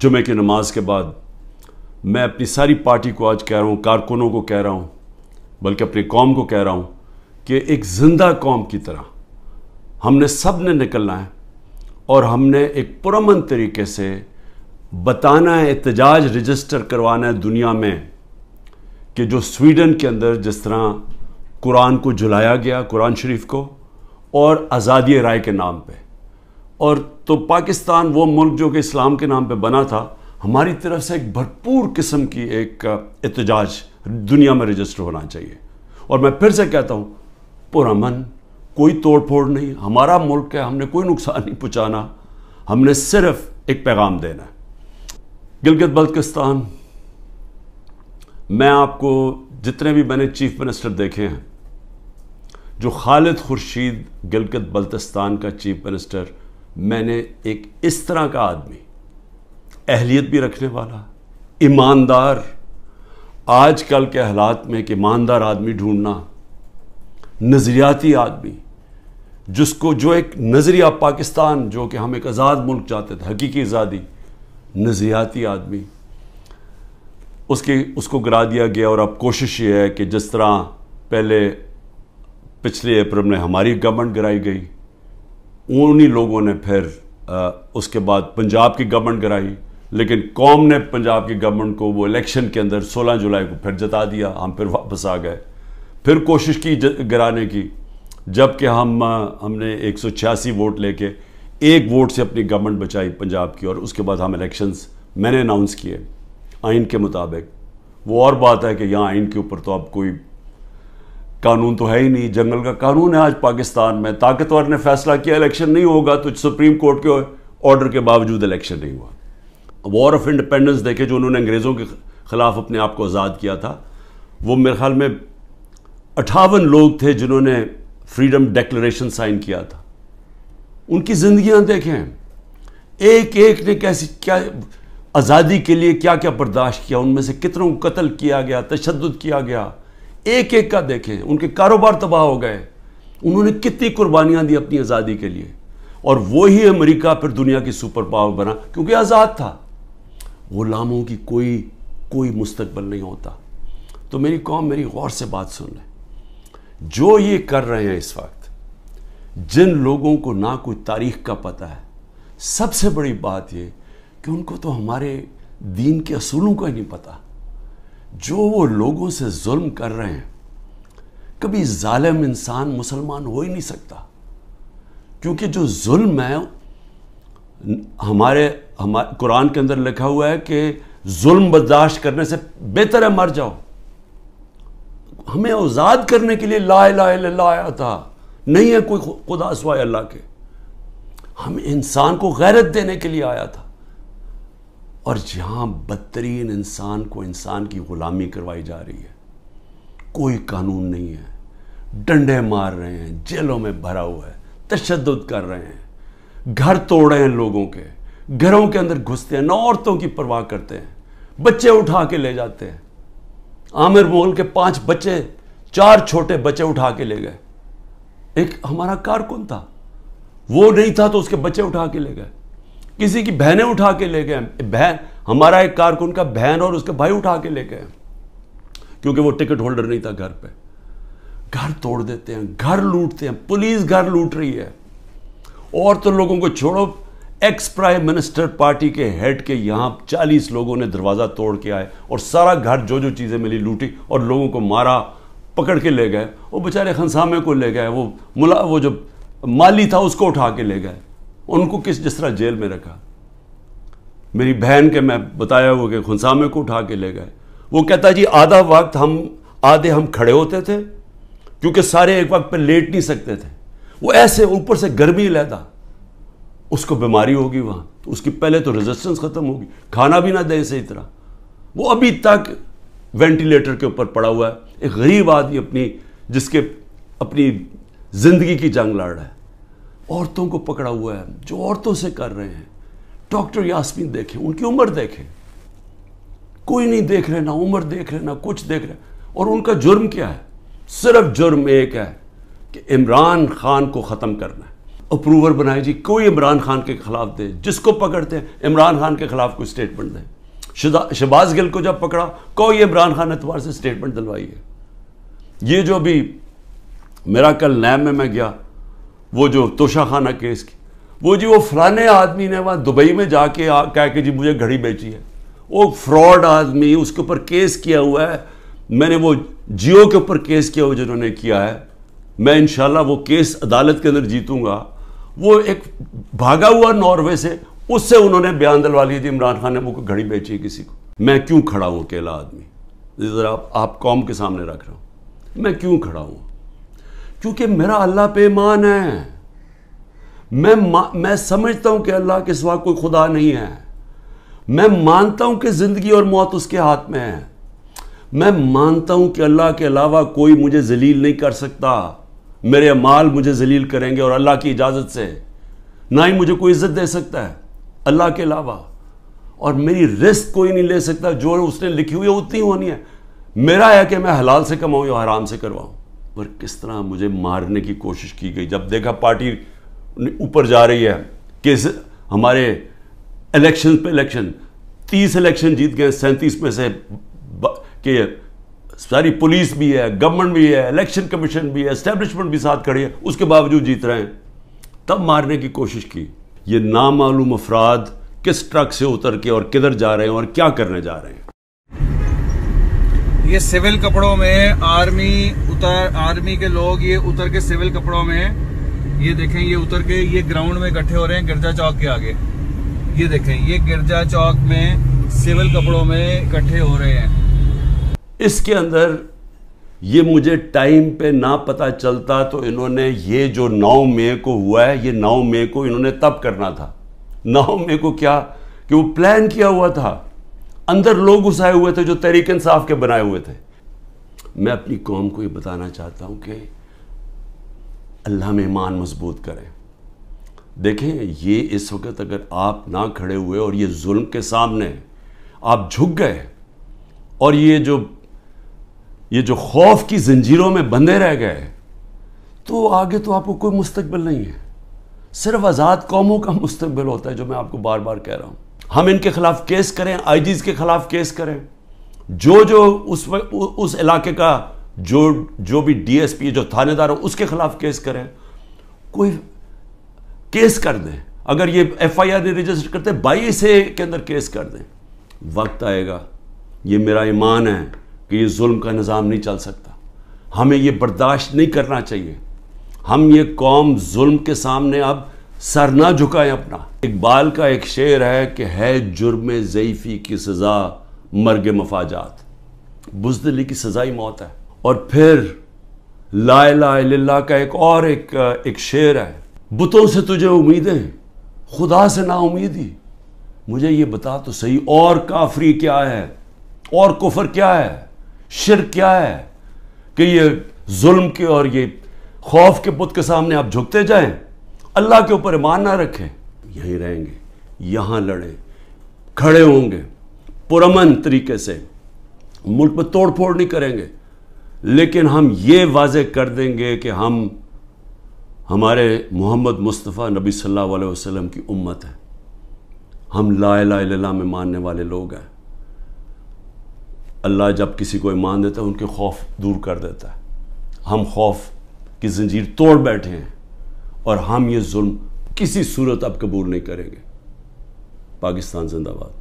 जुमे की नमाज के बाद मैं अपनी सारी पार्टी को आज कह रहा हूँ कारकुनों को कह रहा हूँ बल्कि अपनी कौम को कह रहा हूँ कि एक ज़िंदा कौम की तरह हमने सब ने निकलना है और हमने एक पुरमन तरीके से बताना है एहतजाज रजिस्टर करवाना है दुनिया में कि जो स्वीडन के अंदर जिस तरह कुरान को जलाया गया कुरान शरीफ को और आज़ादी राय के नाम पर और तो पाकिस्तान वो मुल्क जो कि इस्लाम के नाम पे बना था हमारी तरफ से एक भरपूर किस्म की एक एहतजाज दुनिया में रजिस्टर होना चाहिए और मैं फिर से कहता हूँ पुरमन कोई तोड़ फोड़ नहीं हमारा मुल्क है हमने कोई नुकसान नहीं पहुँचाना हमने सिर्फ एक पैगाम देना है गिलगित बल्तिस्तान मैं आपको जितने भी मैंने चीफ मिनिस्टर देखे हैं जो खालिद खुर्शीद गिलगित बल्तिस्तान का चीफ मिनिस्टर मैंने एक इस तरह का आदमी अहलियत भी रखने वाला ईमानदार आजकल के हालात में एक ईमानदार आदमी ढूंढना नज़रियाती आदमी जिसको जो एक नज़रिया पाकिस्तान जो कि हम एक आज़ाद मुल्क चाहते थे हकीकी आज़ादी नज़रियाती आदमी उसके उसको गिरा दिया गया और अब कोशिश ये है कि जिस तरह पहले पिछले अप्रैल में हमारी गवर्नमेंट गिराई गई उन्हीं लोगों ने फिर आ, उसके बाद पंजाब की गवर्नमेंट कराई लेकिन कौम ने पंजाब की गवर्नमेंट को वो इलेक्शन के अंदर 16 जुलाई को फिर जता दिया हम फिर वापस आ गए फिर कोशिश की गिराने की जबकि हम हमने एक वोट लेके एक वोट से अपनी गवर्नमेंट बचाई पंजाब की और उसके बाद हम इलेक्शंस मैंने अनाउंस किए आइन के मुताबिक वो और बात है कि यहाँ आइन के ऊपर तो अब कोई कानून तो है ही नहीं जंगल का कानून है आज पाकिस्तान में ताकतवर ने फैसला किया इलेक्शन नहीं होगा तो सुप्रीम कोर्ट के ऑर्डर के बावजूद इलेक्शन नहीं हुआ वॉर ऑफ इंडिपेंडेंस देखे जो उन्होंने अंग्रेज़ों के ख़िलाफ़ अपने आप को आज़ाद किया था वो मेरे ख्याल में अठावन लोग थे जिन्होंने फ्रीडम डेक्लेशन साइन किया था उनकी ज़िंदियाँ देखें एक एक ने कैसी क्या आज़ादी के लिए क्या क्या बर्दाश्त किया उनमें से कितनों को कत्ल किया गया तशद किया गया एक एक का देखें उनके कारोबार तबाह हो गए उन्होंने कितनी कुर्बानियां दी अपनी आज़ादी के लिए और वो ही अमेरिका फिर दुनिया की सुपर पावर बना क्योंकि आज़ाद था गुलामों की कोई कोई मुस्तकबल नहीं होता तो मेरी कौम मेरी गौर से बात सुन ले जो ये कर रहे हैं इस वक्त जिन लोगों को ना कोई तारीख का पता है सबसे बड़ी बात यह कि उनको तो हमारे दीन के असूलों का ही नहीं पता जो वो लोगों से जुल्म कर रहे हैं कभी ालम इंसान मुसलमान हो ही नहीं सकता क्योंकि जो जुल्म है हमारे हमारे कुरान के अंदर लिखा हुआ है कि जुल्म बर्दाश्त करने से बेहतर है मर जाओ हमें आज़ाद करने के लिए ला ला आया था नहीं है कोई खुदा सवाए अल्लाह के हम इंसान को गैरत देने के लिए आया था और जहाँ बदतरीन इंसान को इंसान की ग़ुलामी करवाई जा रही है कोई कानून नहीं है डंडे मार रहे हैं जेलों में भरा हुआ है तशद कर रहे हैं घर तोड़ रहे हैं लोगों के घरों के अंदर घुसते हैं ना औरतों की परवाह करते हैं बच्चे उठा के ले जाते हैं आमिर मोहल के पांच बच्चे चार छोटे बच्चे उठा के ले गए एक हमारा कारकुन था वो नहीं था तो उसके बच्चे उठा के ले गए किसी की बहनें उठा के ले गए बहन हमारा एक कारकुन का बहन और उसके भाई उठा के ले गए क्योंकि वो टिकट होल्डर नहीं था घर पे घर तोड़ देते हैं घर लूटते हैं पुलिस घर लूट रही है और तो लोगों को छोड़ो एक्स प्राइम मिनिस्टर पार्टी के हेड के यहाँ 40 लोगों ने दरवाज़ा तोड़ के आए और सारा घर जो जो चीज़ें मिली लूटी और लोगों को मारा पकड़ के ले गए वो बेचारे खनसामे को ले गए वो मुला वो जो माली था उसको उठा के ले गए उनको किस जिस तरह जेल में रखा मेरी बहन के मैं बताया हुआ कि खुनसामे को उठा के ले गए वो कहता जी आधा वक्त हम आधे हम खड़े होते थे क्योंकि सारे एक वक्त पर लेट नहीं सकते थे वो ऐसे ऊपर से गर्मी लेता उसको बीमारी होगी वहाँ तो उसकी पहले तो रेजिस्टेंस ख़त्म होगी खाना भी ना दे इसी तरह वो अभी तक वेंटिलेटर के ऊपर पड़ा हुआ है एक गरीब आदमी अपनी जिसके अपनी ज़िंदगी की जंग लड़ रहा है औरतों को पकड़ा हुआ है जो औरतों से कर रहे हैं डॉक्टर यास्मीन देखें उनकी उम्र देखें कोई नहीं देख रहे ना उम्र देख रहे ना कुछ देख रहे और उनका जुर्म क्या है सिर्फ जुर्म एक है कि इमरान खान को ख़त्म करना है अप्रूवर बनाए जी कोई इमरान खान के खिलाफ दे जिसको पकड़ते हैं इमरान खान के खिलाफ कोई स्टेटमेंट दें शहबाज गिल को जब पकड़ा कोई इमरान खान एतवार से स्टेटमेंट दिलवाई है ये जो अभी मेरा कल नैम में मैं गया वो जो तोशाखाना केस की वो जी वो फलाने आदमी ने वहाँ दुबई में जाके कह के जी मुझे घड़ी बेची है वो फ्रॉड आदमी उसके ऊपर केस किया हुआ है मैंने वो जियो के ऊपर केस किया हुआ जिन्होंने किया है मैं इन वो केस अदालत के अंदर जीतूंगा वो एक भागा हुआ नॉर्वे से उससे उन्होंने बयान दिलवा लिया थी इमरान खान ने वो घड़ी बेची है किसी को मैं क्यों खड़ा हूँ अकेला आदमी ज़रा आप, आप कौम के सामने रख रहा हूँ मैं क्यों खड़ा हूँ क्योंकि मेरा अल्लाह पे ईमान है मैं मैं समझता हूँ कि अल्लाह के सिवा कोई खुदा नहीं है मैं मानता हूं कि ज़िंदगी और मौत उसके हाथ में है मैं मानता हूँ कि अल्लाह के अलावा कोई मुझे जलील नहीं कर सकता मेरे माल मुझे जलील करेंगे और अल्लाह की इजाज़त से ना ही मुझे कोई इज्जत दे सकता है अल्लाह के अलावा और मेरी रिस्क कोई नहीं ले सकता जो उसने लिखी हुई है उतनी होनी है मेरा है कि मैं हलाल से कमाऊँ या हराम से करवाऊँ पर किस तरह मुझे मारने की कोशिश की गई जब देखा पार्टी ऊपर जा रही है किस हमारे इलेक्शन पे इलेक्शन तीस इलेक्शन जीत गए सैंतीस में से के सारी पुलिस भी है गवर्नमेंट भी है इलेक्शन कमीशन भी है एस्टेब्लिशमेंट भी साथ खड़ी है उसके बावजूद जीत रहे हैं तब मारने की कोशिश की ये नामालूम अफराद किस ट्रक से उतर के और किधर जा रहे हैं और क्या करने जा रहे हैं ये सिविल कपड़ों में आर्मी उतर आर्मी के लोग ये उतर के सिविल कपड़ों में ये देखें ये उतर के ये ग्राउंड में इकट्ठे हो रहे हैं गिरजा चौक के आगे ये देखें ये गिरजा चौक में सिविल कपड़ों में इकट्ठे हो रहे हैं इसके अंदर ये मुझे टाइम पे ना पता चलता तो इन्होंने ये जो नौ मई को हुआ है ये नौ मई को इन्होंने तब करना था नौ मई को क्या कि वो प्लान किया हुआ था अंदर लोग घुसाए हुए थे जो तहरीक इंसाफ के बनाए हुए थे मैं अपनी कौम को ये बताना चाहता हूँ कि अल्लाह में ईमान मजबूत करें देखें ये इस वक्त अगर आप ना खड़े हुए और ये जुल्म के सामने आप झुक गए और ये जो ये जो खौफ की जंजीरों में बंधे रह गए तो आगे तो आपको कोई मुस्तबिल नहीं है सिर्फ आज़ाद कौमों का मुस्तबिल होता है जो मैं आपको बार बार कह रहा हूँ हम इनके खिलाफ केस करें आई के खिलाफ केस करें जो जो उस उस इलाके का जो जो भी डीएसपी जो थानेदार हो उसके खिलाफ केस करें कोई केस कर दें अगर ये एफआईआर नहीं रजिस्टर करते बाई से के अंदर केस कर दें वक्त आएगा ये मेरा ईमान है कि ये जुल्म का निज़ाम नहीं चल सकता हमें ये बर्दाश्त नहीं करना चाहिए हम ये कौम जुल्म के सामने अब सर ना झुकाएं अपना इकबाल का एक शेर है कि है जुर्म ज़यफ़ी की सज़ा मर्ग मफाजात बुजदली की सजा ही मौत है और फिर ला ला का एक और एक एक शेर है बुतों से तुझे उम्मीदें खुदा से ना उम्मीदी मुझे ये बता तो सही और काफरी क्या है और कुफर क्या है शिर क्या है कि ये जुल्म के और ये खौफ के बुत के सामने आप झुकते जाएं अल्लाह के ऊपर ईमान ना रखें यहीं रहेंगे यहाँ लड़ें खड़े होंगे पुरमन तरीके से मुल्क पर तोड़ फोड़ नहीं करेंगे लेकिन हम ये वाज कर देंगे कि हम हमारे मोहम्मद मुस्तफ़ा नबी सल्लल्लाहु अलैहि वसल्लम की उम्मत है हम ला ला में मानने वाले लोग हैं अल्लाह जब किसी को ईमान देता है उनके खौफ दूर कर देता है हम खौफ की जंजीर तोड़ बैठे हैं और हम ये जुल्म किसी सूरत अब कबूल नहीं करेंगे पाकिस्तान जिंदाबाद